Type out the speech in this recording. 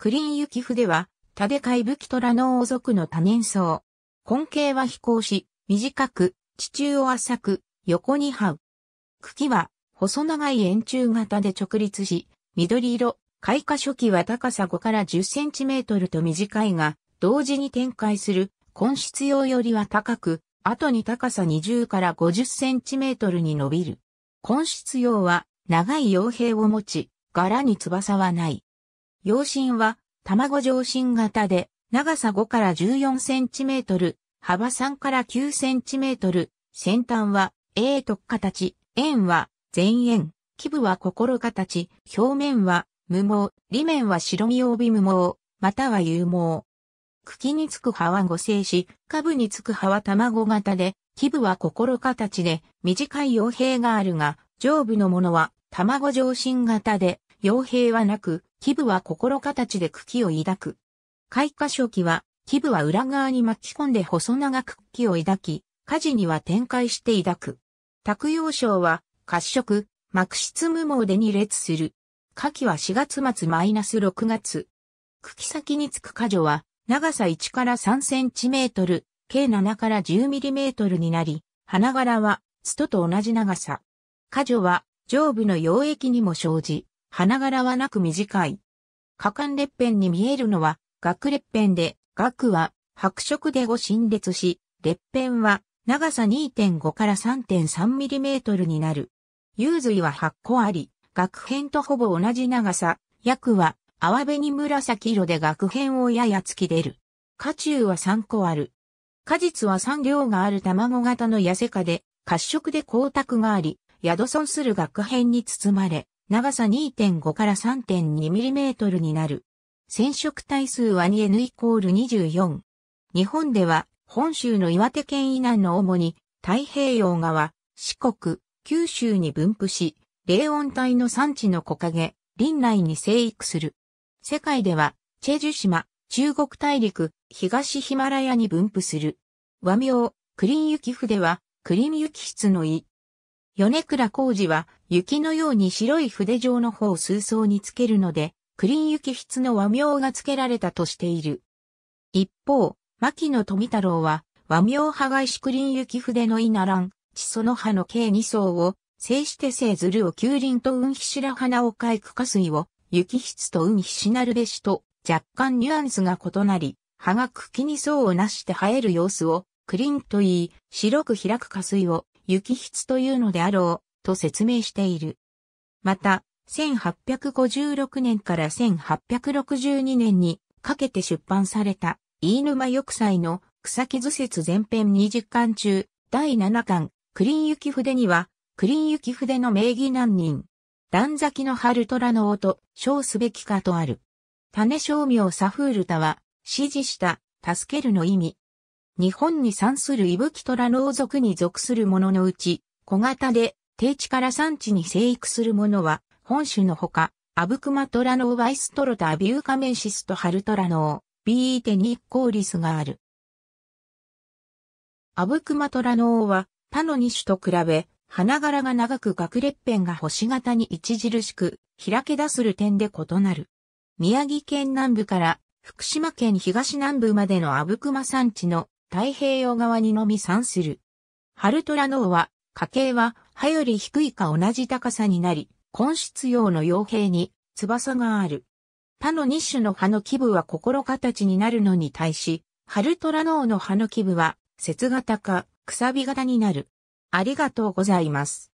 クリーン雪筆は、タデカイブキトラノ王族の多年草。根茎は飛行し、短く、地中を浅く、横に這う。茎は、細長い円柱型で直立し、緑色、開花初期は高さ5から10センチメートルと短いが、同時に展開する、根室用よりは高く、後に高さ20から50センチメートルに伸びる。根室用は、長い傭兵を持ち、柄に翼はない。養芯は、卵上芯型で、長さ5から14センチメートル、幅3から9センチメートル、先端は、A と形、円は、全円、基部は心形、表面は、無毛、裏面は白身帯無毛、または有毛。茎につく葉は五星し、下部につく葉は卵型で、基部は心形で、短い傭兵があるが、上部のものは卵上芯型で、傭兵はなく、基部は心形で茎を抱く。開花初期は、基部は裏側に巻き込んで細長く茎を抱き、火事には展開して抱く。卓洋章は、褐色、膜質無毛で2列する。火器は4月末マイナス6月。茎先につく果女は、長さ1から3センチメートル、計7から10ミリメートルになり、花柄は、ストと同じ長さ。果女は、上部の溶液にも生じ、花柄はなく短い。果敢裂片に見えるのは、学裂片で、学は白色で5陳列し、裂片は長さ2.5から 3.3mm になる。幽髄は8個あり、学片とほぼ同じ長さ、約は泡に紫色で学片をやや突き出る。花中は3個ある。果実は3両がある卵型の痩せ科で、褐色で光沢があり、宿損する学片に包まれ、長さ2.5から 3.2mm になる。染色体数は 2N イコール24。日本では、本州の岩手県以南の主に太平洋側、四国、九州に分布し、霊温帯の産地の木陰、林内に生育する。世界では、チェジュ島、中国大陸、東ヒマラヤに分布する。和名、クリンユキフでは、クリンユキの胃、米倉浩二は、雪のように白い筆状の方を数層につけるので、クリン雪筆の和名が付けられたとしている。一方、牧野富太郎は、和名葉外しクリン雪筆の稲蘭、地その葉の計二層を、静して生ずるを丘輪と雲ひしら花をいく下水を、雪筆と雲ひしなるべしと、若干ニュアンスが異なり、葉が茎に層をなして生える様子を、クリンと言い、白く開く下水を、雪筆というのであろう、と説明している。また、1856年から1862年にかけて出版された、飯沼玉砕の草木図説前編20巻中、第7巻、クリン雪筆には、クリン雪筆の名義難人、段咲きの春虎の音、称すべきかとある。種商名サフールタは、指示した、助けるの意味、日本に産するイブキトラ老族に属するもののうち、小型で低地から産地に生育するものは、本種のほか、アブクマトラノーバイストロタアビューカメンシスとハルトラノー、ビーテニッコーリスがある。アブクマトラノーは、他の2種と比べ、花柄が長く学裂片が星型に著しく、開け出する点で異なる。宮城県南部から福島県東南部までのアブクマ産地の太平洋側にのみ産する。ハトラノーは、家系は、葉より低いか同じ高さになり、根室用の傭兵に翼がある。他の2種の葉の基部は心形になるのに対し、ハトラノーの葉の基部は、節型か、くさび型になる。ありがとうございます。